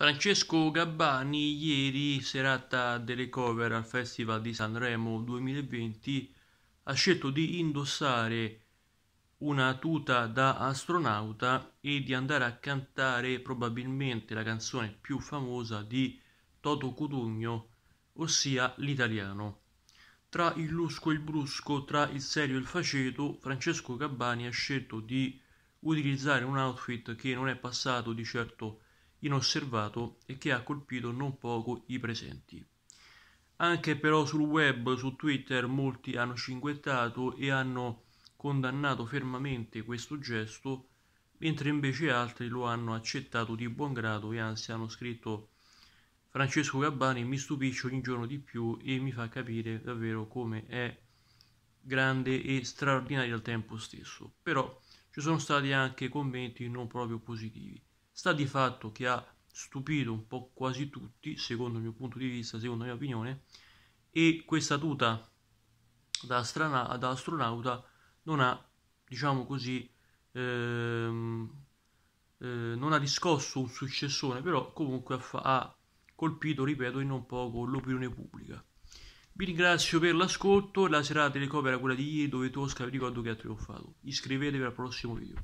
Francesco Gabbani ieri, serata delle cover al Festival di Sanremo 2020, ha scelto di indossare una tuta da astronauta e di andare a cantare probabilmente la canzone più famosa di Toto Cutugno, ossia l'italiano. Tra il lusco e il brusco, tra il serio e il faceto, Francesco Gabbani ha scelto di utilizzare un outfit che non è passato di certo inosservato e che ha colpito non poco i presenti. Anche però sul web, su Twitter, molti hanno cinguettato e hanno condannato fermamente questo gesto, mentre invece altri lo hanno accettato di buon grado e anzi hanno scritto Francesco Gabbani mi stupisce ogni giorno di più e mi fa capire davvero come è grande e straordinario al tempo stesso. Però ci sono stati anche commenti non proprio positivi. Sta di fatto che ha stupito un po' quasi tutti, secondo il mio punto di vista, secondo la mia opinione, e questa tuta da, astrana- da astronauta non ha, diciamo così, ehm, eh, non ha riscosso un successone, però comunque ha, fa- ha colpito, ripeto, in non poco l'opinione pubblica. Vi ringrazio per l'ascolto, la serata di recupera quella di ieri dove Tosca vi ricordo che ha trionfato. Iscrivetevi al prossimo video.